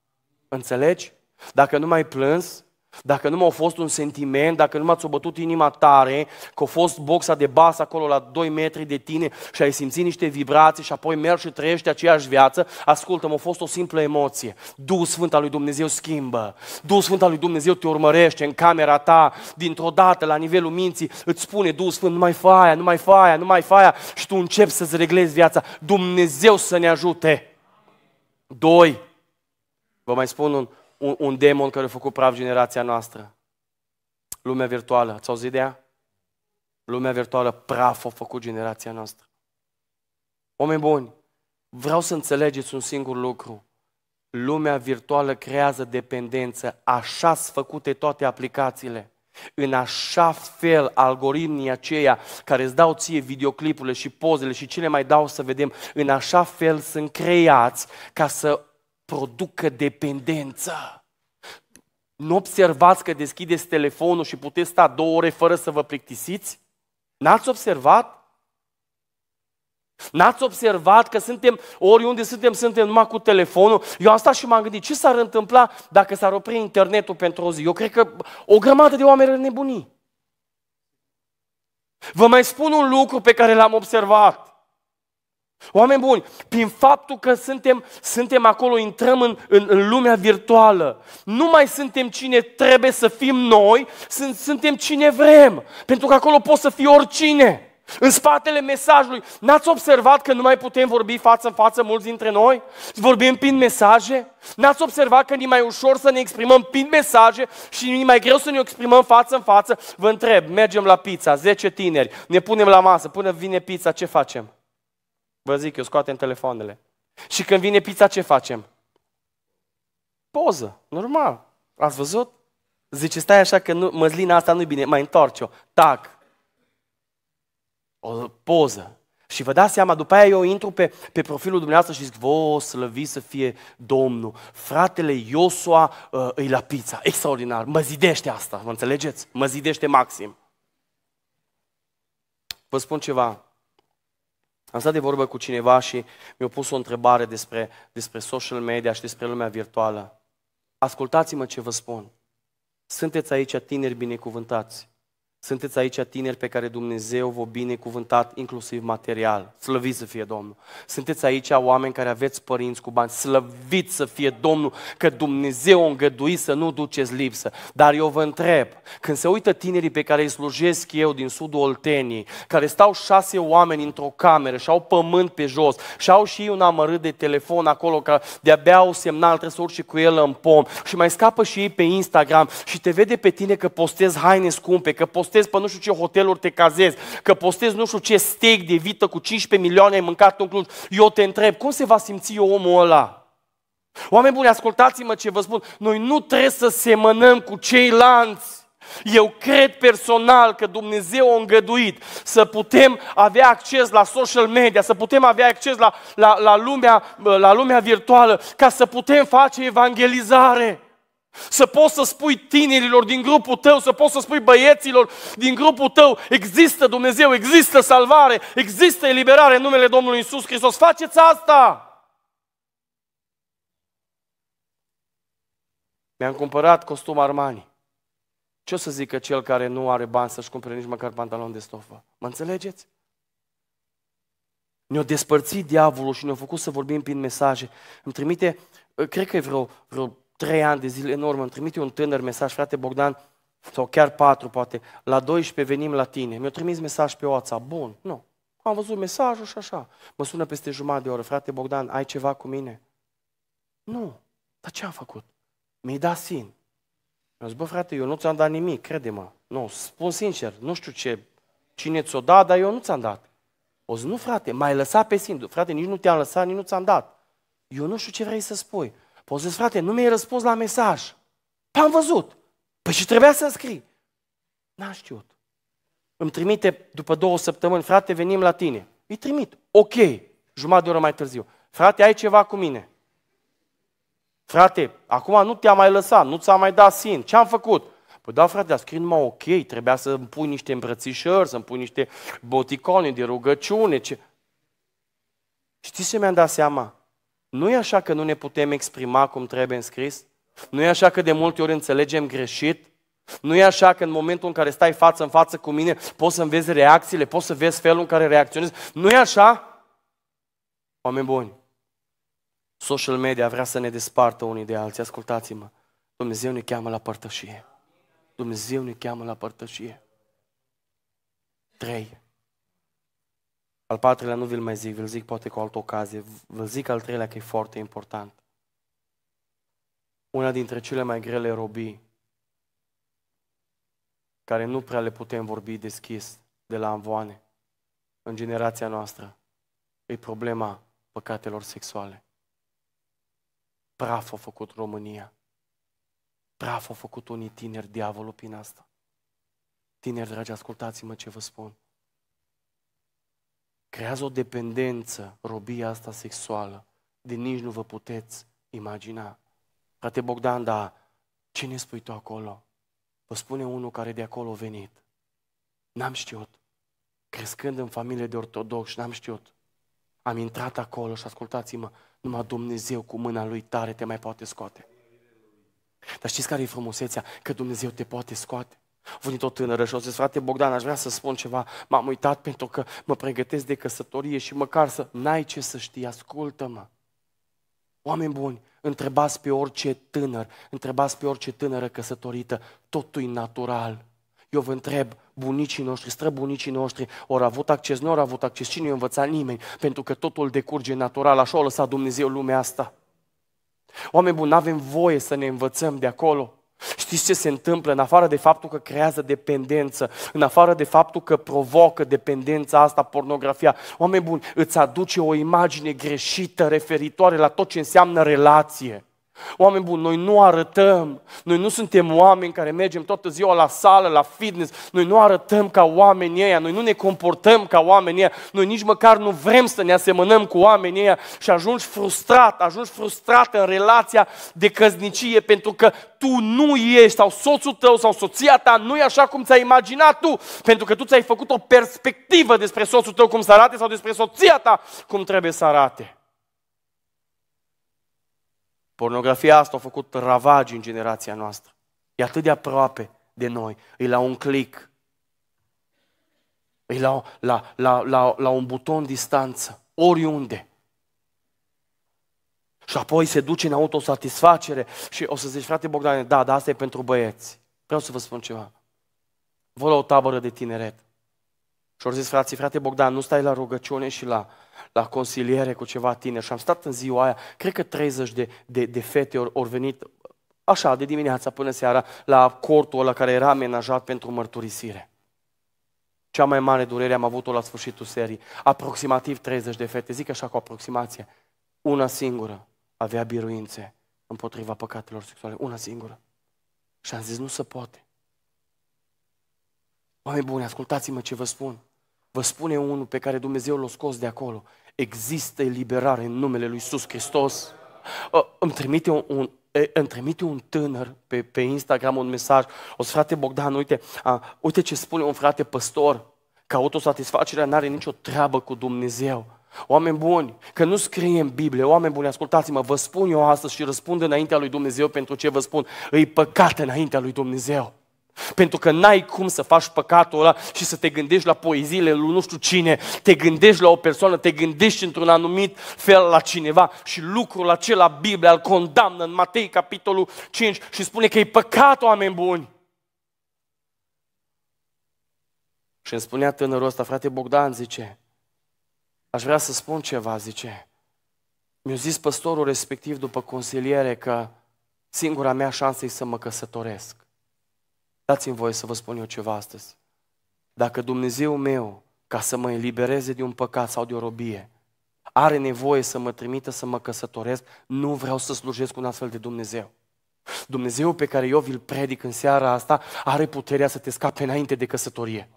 Înțelegi? Dacă nu mai plâns, dacă nu m-a fost un sentiment, dacă nu m-ați obătut inima tare, că a fost boxa de bas acolo la 2 metri de tine și ai simțit niște vibrații și apoi mergi și trăiești aceeași viață, ascultă, mă a fost o simplă emoție. Duhul Sfânt al lui Dumnezeu schimbă. Duhul Sfânt al lui Dumnezeu te urmărește în camera ta, dintr-o dată, la nivelul minții, îți spune Duhul Sfânt, nu mai faia, nu mai faia, nu mai faia și tu începi să-ți reglezi viața. Dumnezeu să ne ajute. Doi, vă mai spun un un, un demon care a făcut praf generația noastră. Lumea virtuală. Ați auzit de ea? Lumea virtuală praf a făcut generația noastră. Oameni buni, vreau să înțelegeți un singur lucru. Lumea virtuală creează dependență. așa sunt făcute toate aplicațiile. În așa fel, algoritmii aceia care îți dau ție videoclipurile și pozele și ce le mai dau să vedem, în așa fel sunt creați ca să producă dependență. Nu observați că deschideți telefonul și puteți sta două ore fără să vă plictisiți? N-ați observat? N-ați observat că suntem, oriunde suntem, suntem numai cu telefonul? Eu am stat și m-am gândit, ce s-ar întâmpla dacă s-ar opri internetul pentru o zi? Eu cred că o grămadă de oameni ar nebuni. Vă mai spun un lucru pe care l-am observat. Oameni buni, prin faptul că suntem, suntem acolo, intrăm în, în, în lumea virtuală. Nu mai suntem cine trebuie să fim noi, sunt, suntem cine vrem. Pentru că acolo poți să fii oricine. În spatele mesajului, n-ați observat că nu mai putem vorbi față în față mulți dintre noi? Vorbim prin mesaje? N-ați observat că ni mai ușor să ne exprimăm prin mesaje și ni mai greu să ne exprimăm față în față? Vă întreb, mergem la pizza, 10 tineri, ne punem la masă, până vine pizza, ce facem? Vă zic eu, scoatem telefoanele. Și când vine pizza, ce facem? Poză, normal. Ați văzut? Zice, stai așa că nu, măzlina asta nu-i bine, mai întorci-o. Tac. O poză. Și vă dați seama, după aia eu intru pe, pe profilul dumneavoastră și zic, vă slăvi să fie Domnul. Fratele Iosua uh, îi la pizza. Extraordinar. Mă zidește asta, mă înțelegeți? Mă zidește maxim. Vă spun ceva. Am stat de vorbă cu cineva și mi-a pus o întrebare despre, despre social media și despre lumea virtuală. Ascultați-mă ce vă spun. Sunteți aici tineri binecuvântați. Sunteți aici tineri pe care Dumnezeu vă bine binecuvântat, inclusiv material. Slăvit să fie Domnul. Sunteți aici oameni care aveți părinți cu bani. Slăvit să fie Domnul că Dumnezeu o îngădui să nu duceți lipsă. Dar eu vă întreb, când se uită tinerii pe care îi slujesc eu din sudul Olteniei, care stau șase oameni într-o cameră și au pământ pe jos și au și ei un amărât de telefon acolo că de-abia au semnal, trebuie să urci cu el în pom și mai scapă și ei pe Instagram și te vede pe tine că postezi haine scumpe, că postezi postezi pe nu știu ce hoteluri te cazezi, că postezi nu știu ce steak de vită cu 15 milioane ai mâncat în Cluj. Eu te întreb, cum se va simți eu omul ăla? Oameni buni, ascultați-mă ce vă spun. Noi nu trebuie să semănăm cu ceilalți. Eu cred personal că Dumnezeu a îngăduit să putem avea acces la social media, să putem avea acces la, la, la, lumea, la lumea virtuală, ca să putem face evangelizare. Să poți să spui tinerilor din grupul tău, să poți să spui băieților din grupul tău, există Dumnezeu, există salvare, există eliberare în numele Domnului Isus Hristos. Faceți asta! Mi-am cumpărat costum Armani. Ce o să zică cel care nu are bani să-și cumpere nici măcar pantalon de stofă? Mă înțelegeți? Ne-a despărțit diavolul și ne-a făcut să vorbim prin mesaje. Îmi trimite, cred că e vreo, vreo trei ani de zile enorm, îmi trimite un tânăr mesaj, frate Bogdan, sau chiar patru poate, la 12 venim la tine. Mi-a trimis mesaj pe WhatsApp, bun, nu. Am văzut mesajul și așa. Mă sună peste jumătate de oră, frate Bogdan, ai ceva cu mine? Nu. Dar ce am făcut? Mi-ai dat sin. Mi-a zis, bă frate, eu nu ți-am dat nimic, crede-mă. Nu, spun sincer, nu știu ce, cine ți-o dat, dar eu nu ți-am dat. O zis, nu frate, mai lăsa pe sin. Frate, nici nu te-am lăsat, nici nu ți-am dat. Eu nu știu ce vrei să spui. Poți să frate, nu mi-ai răspuns la mesaj. P-am văzut. Păi și trebuia să scrii. N-am știut. Îmi trimite după două săptămâni, frate, venim la tine. Îi trimit. Ok, jumătate de oră mai târziu. Frate, ai ceva cu mine. Frate, acum nu te-am mai lăsat, nu ți-am mai dat sin. Ce-am făcut? Păi da, frate, dar scrie numai ok, trebuia să îmi pui niște îmbrățișări, să îmi pui niște boticone de rugăciune. Ce... Știți ce mi-am dat seama? Nu e așa că nu ne putem exprima cum trebuie în scris? Nu e așa că de multe ori înțelegem greșit? Nu e așa că în momentul în care stai față în față cu mine, poți să vezi reacțiile, poți să vezi felul în care reacționezi? Nu e așa? Oameni buni, social media vrea să ne despartă unii de alții. Ascultați-mă, Dumnezeu ne cheamă la părtășie. Dumnezeu ne cheamă la părtășie. 3. Al patrulea nu vi-l mai zic, vi-l zic poate cu altă ocazie. Vă zic al treilea că e foarte important. Una dintre cele mai grele robii care nu prea le putem vorbi deschis de la amvoane în generația noastră e problema păcatelor sexuale. Praf a făcut România. Praf a făcut unii tineri diavolul prin asta. Tineri, dragi, ascultați-mă ce vă spun creează o dependență, robia asta sexuală, de nici nu vă puteți imagina. Frate Bogdan, da, ce ne spui tu acolo? Vă spune unul care de acolo a venit. N-am știut. Crescând în familie de ortodoxi, n-am știut. Am intrat acolo și ascultați-mă, numai Dumnezeu cu mâna Lui tare te mai poate scoate. Dar știți care e frumusețea? Că Dumnezeu te poate scoate. A venit o tânără și a zis, frate Bogdan, aș vrea să spun ceva, m-am uitat pentru că mă pregătesc de căsătorie și măcar să n-ai ce să știi, ascultă-mă. Oameni buni, întrebați pe orice tânăr, întrebați pe orice tânără căsătorită, totul e natural. Eu vă întreb, bunicii noștri, străbunicii noștri, ori avut acces, nu ori avut acces, cine i-a învățat nimeni, pentru că totul decurge natural, așa a lăsat Dumnezeu lumea asta. Oameni buni, nu avem voie să ne învățăm de acolo. Știți ce se întâmplă? În afară de faptul că creează dependență, în afară de faptul că provocă dependența asta, pornografia, oameni buni, îți aduce o imagine greșită referitoare la tot ce înseamnă relație. Oameni buni, noi nu arătăm, noi nu suntem oameni care mergem toată ziua la sală, la fitness, noi nu arătăm ca oamenii ăia, noi nu ne comportăm ca oamenii ăia, noi nici măcar nu vrem să ne asemănăm cu oamenii ăia și ajungi frustrat, ajungi frustrat în relația de căznicie pentru că tu nu ești sau soțul tău sau soția ta nu e așa cum ți-ai imaginat tu, pentru că tu ți-ai făcut o perspectivă despre soțul tău cum să arate sau despre soția ta cum trebuie să arate. Pornografia asta a făcut ravagi în generația noastră. E atât de aproape de noi. E la un click. E la, la, la, la, la un buton distanță. Oriunde. Și apoi se duce în autosatisfacere și o să zici, frate Bogdan, da, dar asta e pentru băieți. Vreau să vă spun ceva. Vă la o tabără de tineret. Și au zis frații, frate Bogdan, nu stai la rugăciune și la la consiliere cu ceva tineri și am stat în ziua aia, cred că 30 de, de, de fete au venit așa, de dimineața până seara, la cortul ăla care era amenajat pentru mărturisire. Cea mai mare durere am avut-o la sfârșitul serii. Aproximativ 30 de fete, zic așa cu aproximație. Una singură avea biruințe împotriva păcatelor sexuale. Una singură. Și am zis, nu se poate. Oameni buni, ascultați-mă ce vă spun. Vă spune unul pe care Dumnezeu l-a scos de acolo. Există eliberare în numele lui Iisus Hristos. Uh, îmi trimite un, un, îmi trimite un tânăr pe, pe Instagram un mesaj. O să, frate Bogdan, uite, a, uite ce spune un frate păstor. Că autosatisfacerea nu are nicio treabă cu Dumnezeu. Oameni buni, că nu scrie în Biblie, oameni buni, ascultați-mă, vă spun eu astăzi și răspund înaintea lui Dumnezeu pentru ce vă spun. Îi păcate înaintea lui Dumnezeu. Pentru că n-ai cum să faci păcatul ăla și să te gândești la poeziile lui nu știu cine, te gândești la o persoană, te gândești într-un anumit fel la cineva și lucrul acela Biblia îl condamnă în Matei capitolul 5 și spune că e păcat oameni buni. Și îmi spunea tânărul ăsta, frate Bogdan, zice, aș vrea să spun ceva, zice. Mi-a zis păstorul respectiv după consiliere că singura mea șansă e să mă căsătoresc. Dați-mi voie să vă spun eu ceva astăzi. Dacă Dumnezeu meu, ca să mă elibereze de un păcat sau de o robie, are nevoie să mă trimită să mă căsătoresc, nu vreau să slujesc un astfel de Dumnezeu. Dumnezeu pe care eu vi-l predic în seara asta are puterea să te scape înainte de căsătorie.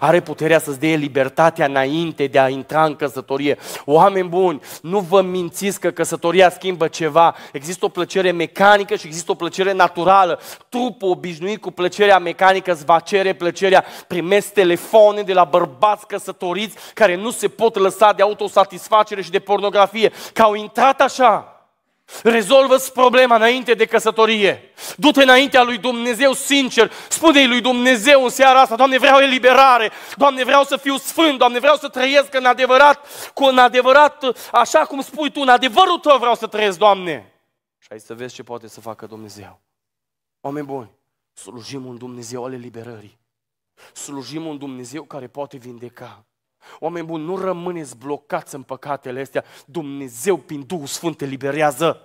Are puterea să-ți dea libertatea înainte de a intra în căsătorie. Oameni buni, nu vă mințiți că căsătoria schimbă ceva. Există o plăcere mecanică și există o plăcere naturală. Trupul obișnuit cu plăcerea mecanică îți va cere plăcerea. Primesc telefoane de la bărbați căsătoriți care nu se pot lăsa de autosatisfacere și de pornografie. Că au intrat așa. Rezolvă-ți problema înainte de căsătorie. Du-te înaintea lui Dumnezeu sincer. Spune-i lui Dumnezeu în seara asta, Doamne, vreau eliberare. Doamne, vreau să fiu sfânt. Doamne, vreau să trăiesc în adevărat, cu un adevărat, așa cum spui tu, în adevărul tău vreau să trăiesc, Doamne. Și hai să vezi ce poate să facă Dumnezeu. Oameni buni, slujim un Dumnezeu al eliberării. Slujim un Dumnezeu care poate vindeca. Oameni buni, nu rămâneți blocați în păcatele astea. Dumnezeu prin Duhul Sfânt te liberează.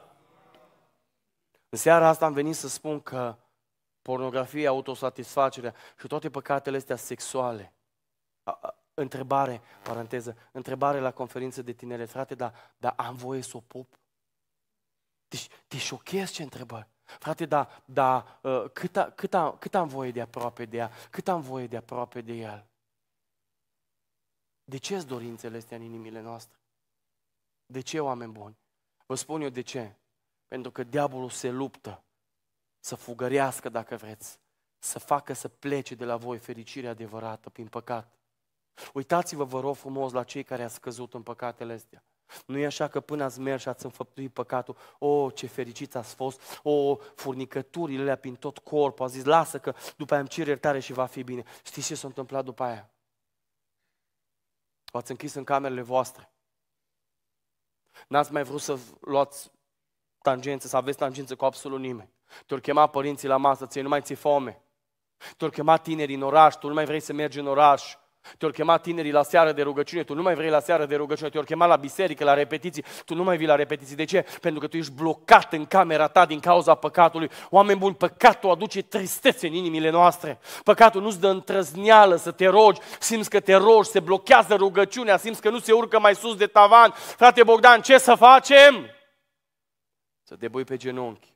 În seara asta am venit să spun că pornografia, autosatisfacerea și toate păcatele astea sexuale. Întrebare, paranteză, întrebare la conferință de tinere, frate, dar, da, am voie să o pup? Deci, te șochezi ce întrebări. Frate, da, da, cât, cât, cât am voie de aproape de ea? Cât am voie de aproape de el? De ce sunt dorințele astea în inimile noastre? De ce, oameni buni? Vă spun eu de ce. Pentru că diavolul se luptă să fugărească, dacă vreți, să facă să plece de la voi fericirea adevărată prin păcat. Uitați-vă, vă rog frumos, la cei care ați căzut în păcatele astea. Nu e așa că până ați mers și ați înfăptuit păcatul, o, oh, ce fericit ați fost, o, oh, furnicăturile alea prin tot corpul, a zis, lasă că după aia îmi cer iertare și va fi bine. Știți ce s-a întâmplat după aia? V-ați închis în camerele voastre. N-ați mai vrut să luați tangență, să aveți tangență cu absolut nimeni. Te-au chemat părinții la masă, ție nu mai ți foame. Te-au chemat tinerii în oraș, tu nu mai vrei să mergi în oraș. Te-au chemat tinerii la seară de rugăciune, tu nu mai vrei la seară de rugăciune, te-au chemat la biserică, la repetiții, tu nu mai vii la repetiții. De ce? Pentru că tu ești blocat în camera ta din cauza păcatului. Oameni buni, păcatul aduce tristețe în inimile noastre. Păcatul nu-ți dă întrăzneală să te rogi, simți că te rogi, se blochează rugăciunea, simți că nu se urcă mai sus de tavan. Frate Bogdan, ce să facem? Să te bui pe genunchi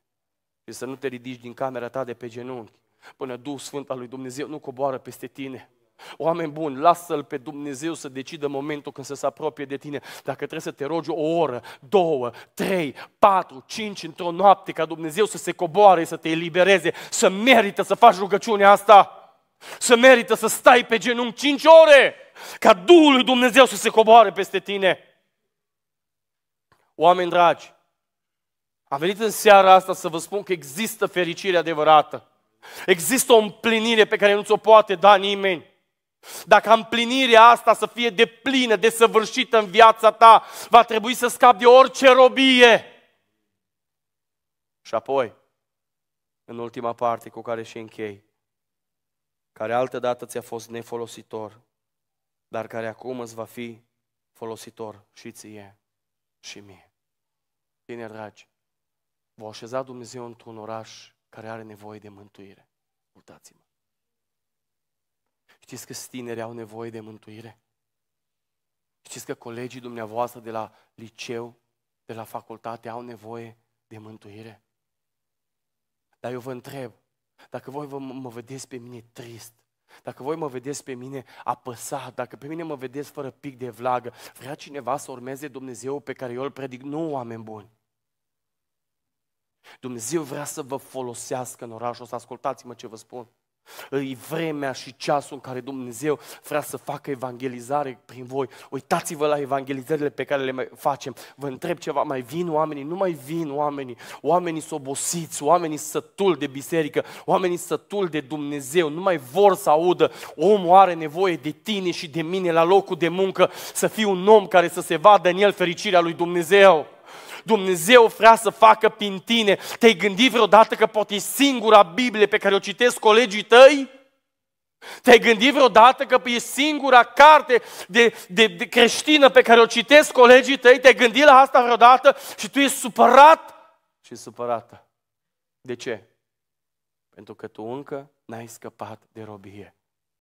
și să nu te ridici din camera ta de pe genunchi până Duhul Sfânt al lui Dumnezeu nu coboară peste tine. Oameni buni, lasă-L pe Dumnezeu să decidă momentul când să se apropie de tine. Dacă trebuie să te rogi o oră, două, trei, patru, cinci într-o noapte ca Dumnezeu să se coboare, să te elibereze, să merită să faci rugăciunea asta. Să merită să stai pe genunchi cinci ore ca Duhul lui Dumnezeu să se coboare peste tine. Oameni dragi, am venit în seara asta să vă spun că există fericire adevărată. Există o împlinire pe care nu ți-o poate da nimeni. Dacă împlinirea asta să fie de plină, de săvârșită în viața ta, va trebui să scapi de orice robie. Și apoi, în ultima parte cu care și închei, care altă dată ți-a fost nefolositor, dar care acum îți va fi folositor și ție și mie. Tineri dragi, vă așeza Dumnezeu într-un oraș care are nevoie de mântuire. Uitați-mă. Știți că tinerii au nevoie de mântuire? Știți că colegii dumneavoastră de la liceu, de la facultate au nevoie de mântuire? Dar eu vă întreb, dacă voi vă, mă vedeți pe mine trist, dacă voi mă vedeți pe mine apăsat, dacă pe mine mă vedeți fără pic de vlagă, vrea cineva să urmeze Dumnezeu pe care eu îl predic? Nu, oameni buni. Dumnezeu vrea să vă folosească în orașul ăsta. Ascultați-mă ce vă spun. E vremea și ceasul în care Dumnezeu vrea să facă evangelizare prin voi. Uitați-vă la evangelizările pe care le mai facem. Vă întreb ceva, mai vin oamenii? Nu mai vin oamenii. Oamenii sunt obosiți, oamenii sătul de biserică, oamenii sătul de Dumnezeu. Nu mai vor să audă. Omul are nevoie de tine și de mine la locul de muncă. Să fii un om care să se vadă în el fericirea lui Dumnezeu. Dumnezeu vrea să facă prin tine. Te-ai gândit vreodată că poate e singura Biblie pe care o citesc colegii tăi? Te-ai gândit vreodată că e singura carte de, de, de creștină pe care o citesc colegii tăi? Te-ai gândit la asta vreodată și tu ești supărat și supărată. De ce? Pentru că tu încă n-ai scăpat de robie.